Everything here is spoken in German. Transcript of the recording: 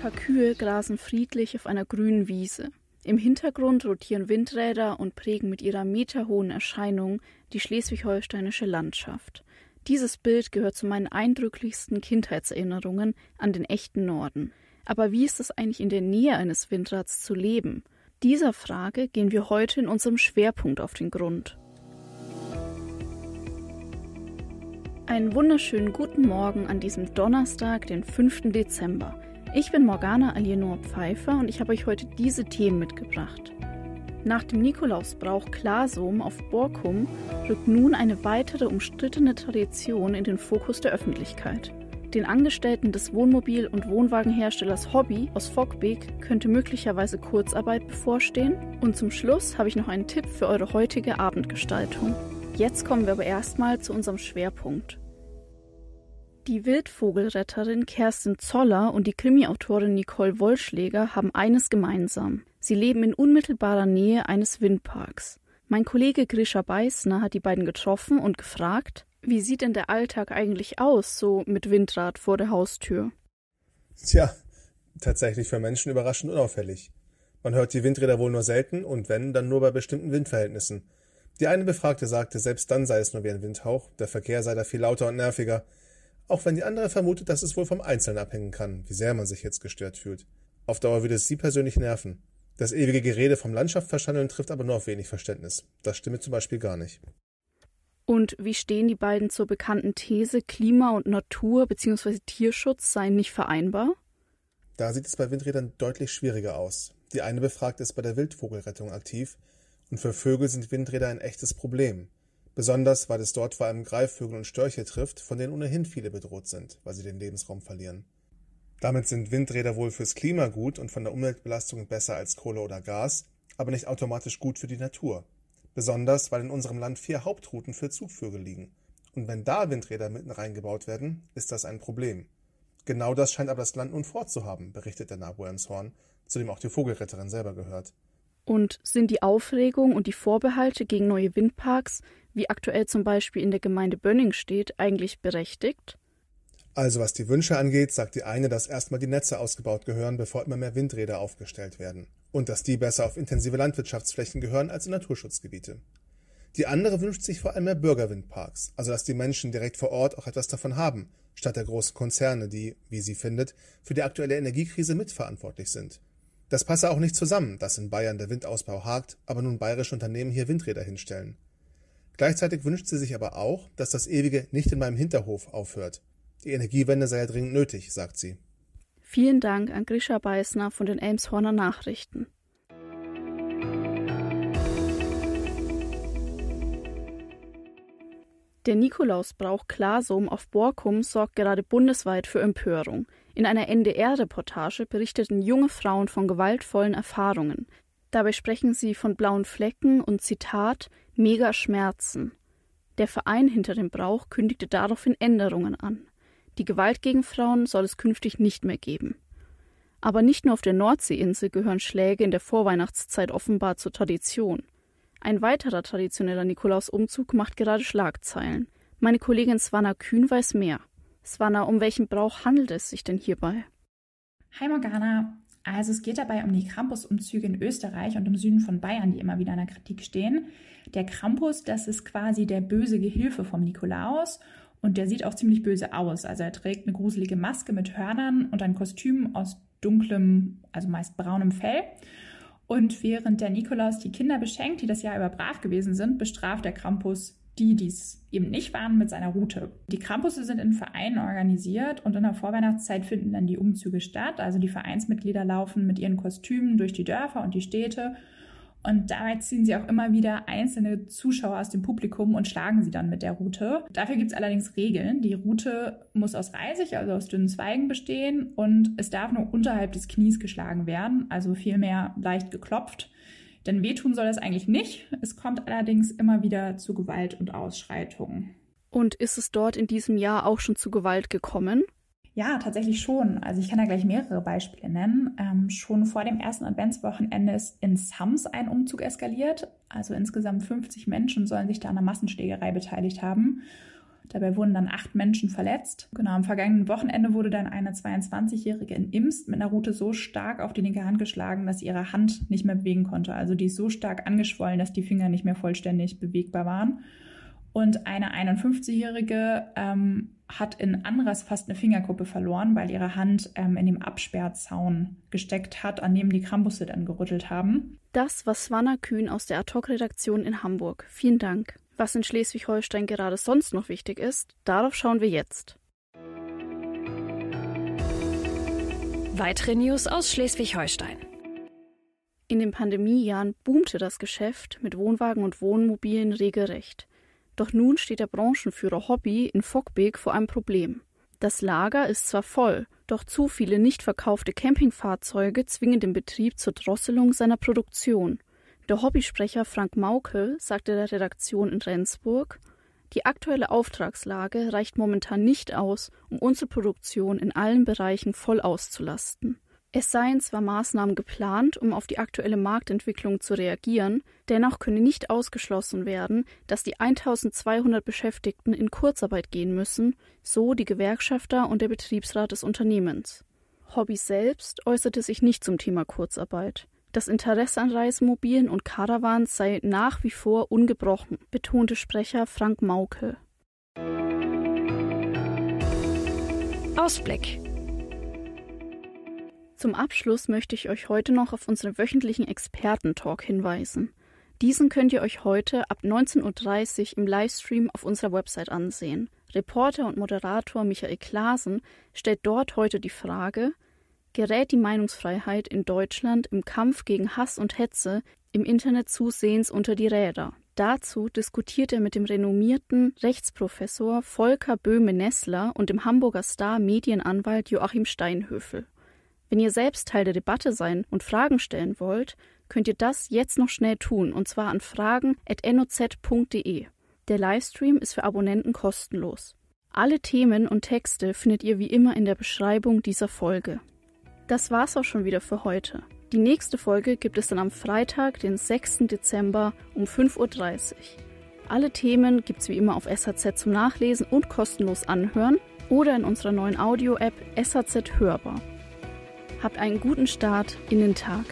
paar Kühe grasen friedlich auf einer grünen Wiese. Im Hintergrund rotieren Windräder und prägen mit ihrer meterhohen Erscheinung die schleswig-holsteinische Landschaft. Dieses Bild gehört zu meinen eindrücklichsten Kindheitserinnerungen an den echten Norden. Aber wie ist es eigentlich in der Nähe eines Windrads zu leben? Dieser Frage gehen wir heute in unserem Schwerpunkt auf den Grund. Einen wunderschönen guten Morgen an diesem Donnerstag, den 5. Dezember. Ich bin Morgana Alienor Pfeiffer und ich habe euch heute diese Themen mitgebracht. Nach dem Nikolausbrauch Klasum auf Borkum rückt nun eine weitere umstrittene Tradition in den Fokus der Öffentlichkeit. Den Angestellten des Wohnmobil- und Wohnwagenherstellers Hobby aus Fockbeek könnte möglicherweise Kurzarbeit bevorstehen. Und zum Schluss habe ich noch einen Tipp für eure heutige Abendgestaltung. Jetzt kommen wir aber erstmal zu unserem Schwerpunkt. Die Wildvogelretterin Kerstin Zoller und die Krimiautorin Nicole Wollschläger haben eines gemeinsam. Sie leben in unmittelbarer Nähe eines Windparks. Mein Kollege Grisha Beißner hat die beiden getroffen und gefragt, wie sieht denn der Alltag eigentlich aus, so mit Windrad vor der Haustür? Tja, tatsächlich für Menschen überraschend unauffällig. Man hört die Windräder wohl nur selten und wenn, dann nur bei bestimmten Windverhältnissen. Die eine Befragte sagte, selbst dann sei es nur wie ein Windhauch, der Verkehr sei da viel lauter und nerviger auch wenn die andere vermutet, dass es wohl vom Einzelnen abhängen kann, wie sehr man sich jetzt gestört fühlt. Auf Dauer würde es sie persönlich nerven. Das ewige Gerede vom Landschaftverschandeln trifft aber nur auf wenig Verständnis. Das stimme zum Beispiel gar nicht. Und wie stehen die beiden zur bekannten These, Klima und Natur bzw. Tierschutz seien nicht vereinbar? Da sieht es bei Windrädern deutlich schwieriger aus. Die eine Befragte ist bei der Wildvogelrettung aktiv und für Vögel sind Windräder ein echtes Problem. Besonders, weil es dort vor allem Greifvögel und Störche trifft, von denen ohnehin viele bedroht sind, weil sie den Lebensraum verlieren. Damit sind Windräder wohl fürs Klima gut und von der Umweltbelastung besser als Kohle oder Gas, aber nicht automatisch gut für die Natur. Besonders, weil in unserem Land vier Hauptrouten für Zugvögel liegen. Und wenn da Windräder mitten reingebaut werden, ist das ein Problem. Genau das scheint aber das Land nun vorzuhaben, berichtet der Naboemshorn, zu dem auch die Vogelretterin selber gehört. Und sind die Aufregung und die Vorbehalte gegen neue Windparks wie aktuell zum Beispiel in der Gemeinde Bönning steht, eigentlich berechtigt? Also was die Wünsche angeht, sagt die eine, dass erstmal die Netze ausgebaut gehören, bevor immer mehr Windräder aufgestellt werden. Und dass die besser auf intensive Landwirtschaftsflächen gehören als in Naturschutzgebiete. Die andere wünscht sich vor allem mehr Bürgerwindparks, also dass die Menschen direkt vor Ort auch etwas davon haben, statt der großen Konzerne, die, wie sie findet, für die aktuelle Energiekrise mitverantwortlich sind. Das passe auch nicht zusammen, dass in Bayern der Windausbau hakt, aber nun bayerische Unternehmen hier Windräder hinstellen. Gleichzeitig wünscht sie sich aber auch, dass das Ewige nicht in meinem Hinterhof aufhört. Die Energiewende sei ja dringend nötig, sagt sie. Vielen Dank an Grisha Beißner von den Elmshorner Nachrichten. Der Nikolausbrauch Klasum auf Borkum sorgt gerade bundesweit für Empörung. In einer NDR-Reportage berichteten junge Frauen von gewaltvollen Erfahrungen. Dabei sprechen sie von blauen Flecken und Zitat mega Schmerzen. Der Verein hinter dem Brauch kündigte daraufhin Änderungen an. Die Gewalt gegen Frauen soll es künftig nicht mehr geben. Aber nicht nur auf der Nordseeinsel gehören Schläge in der Vorweihnachtszeit offenbar zur Tradition. Ein weiterer traditioneller Nikolausumzug macht gerade Schlagzeilen. Meine Kollegin Svanna Kühn weiß mehr. Svanna, um welchen Brauch handelt es sich denn hierbei? Hi Morgana, also es geht dabei um die Campusumzüge in Österreich und im Süden von Bayern, die immer wieder in der Kritik stehen. Der Krampus, das ist quasi der böse Gehilfe vom Nikolaus und der sieht auch ziemlich böse aus. Also er trägt eine gruselige Maske mit Hörnern und ein Kostüm aus dunklem, also meist braunem Fell. Und während der Nikolaus die Kinder beschenkt, die das Jahr über brav gewesen sind, bestraft der Krampus die, die es eben nicht waren, mit seiner Route. Die Krampusse sind in Vereinen organisiert und in der Vorweihnachtszeit finden dann die Umzüge statt. Also die Vereinsmitglieder laufen mit ihren Kostümen durch die Dörfer und die Städte. Und dabei ziehen sie auch immer wieder einzelne Zuschauer aus dem Publikum und schlagen sie dann mit der Route. Dafür gibt es allerdings Regeln. Die Route muss aus Reisig, also aus dünnen Zweigen bestehen und es darf nur unterhalb des Knies geschlagen werden, also vielmehr leicht geklopft. Denn wehtun soll es eigentlich nicht. Es kommt allerdings immer wieder zu Gewalt und Ausschreitungen. Und ist es dort in diesem Jahr auch schon zu Gewalt gekommen? Ja, tatsächlich schon. Also ich kann da gleich mehrere Beispiele nennen. Ähm, schon vor dem ersten Adventswochenende ist in Sams ein Umzug eskaliert. Also insgesamt 50 Menschen sollen sich da an einer Massenschlägerei beteiligt haben. Dabei wurden dann acht Menschen verletzt. Genau, am vergangenen Wochenende wurde dann eine 22-Jährige in Imst mit einer Rute so stark auf die linke Hand geschlagen, dass sie ihre Hand nicht mehr bewegen konnte. Also die ist so stark angeschwollen, dass die Finger nicht mehr vollständig bewegbar waren. Und eine 51-Jährige ähm, hat in Anras fast eine Fingerkuppe verloren, weil ihre Hand ähm, in dem Absperrzaun gesteckt hat, an dem die Krambusse dann gerüttelt haben. Das war Svanna Kühn aus der Ad-Hoc-Redaktion in Hamburg. Vielen Dank was in Schleswig-Holstein gerade sonst noch wichtig ist, darauf schauen wir jetzt. Weitere News aus Schleswig-Holstein. In den Pandemiejahren boomte das Geschäft mit Wohnwagen und Wohnmobilen regelrecht. Doch nun steht der Branchenführer Hobby in Fockbeek vor einem Problem. Das Lager ist zwar voll, doch zu viele nicht verkaufte Campingfahrzeuge zwingen den Betrieb zur Drosselung seiner Produktion. Der Hobbysprecher Frank Mauke sagte der Redaktion in Rendsburg, die aktuelle Auftragslage reicht momentan nicht aus, um unsere Produktion in allen Bereichen voll auszulasten. Es seien zwar Maßnahmen geplant, um auf die aktuelle Marktentwicklung zu reagieren, dennoch könne nicht ausgeschlossen werden, dass die 1200 Beschäftigten in Kurzarbeit gehen müssen, so die Gewerkschafter und der Betriebsrat des Unternehmens. Hobby selbst äußerte sich nicht zum Thema Kurzarbeit. Das Interesse an Reisemobilen und Caravans sei nach wie vor ungebrochen, betonte Sprecher Frank Mauke. Ausblick. Zum Abschluss möchte ich euch heute noch auf unseren wöchentlichen Experten-Talk hinweisen. Diesen könnt ihr euch heute ab 19.30 Uhr im Livestream auf unserer Website ansehen. Reporter und Moderator Michael Klaasen stellt dort heute die Frage, gerät die Meinungsfreiheit in Deutschland im Kampf gegen Hass und Hetze im Internet zusehends unter die Räder. Dazu diskutiert er mit dem renommierten Rechtsprofessor Volker Böhme-Nessler und dem Hamburger Star Medienanwalt Joachim Steinhöfel. Wenn ihr selbst Teil der Debatte sein und Fragen stellen wollt, könnt ihr das jetzt noch schnell tun, und zwar an fragen.noz.de. Der Livestream ist für Abonnenten kostenlos. Alle Themen und Texte findet ihr wie immer in der Beschreibung dieser Folge. Das war's auch schon wieder für heute. Die nächste Folge gibt es dann am Freitag, den 6. Dezember um 5.30 Uhr. Alle Themen gibt's wie immer auf SHZ zum Nachlesen und kostenlos anhören oder in unserer neuen Audio-App SHZ Hörbar. Habt einen guten Start in den Tag.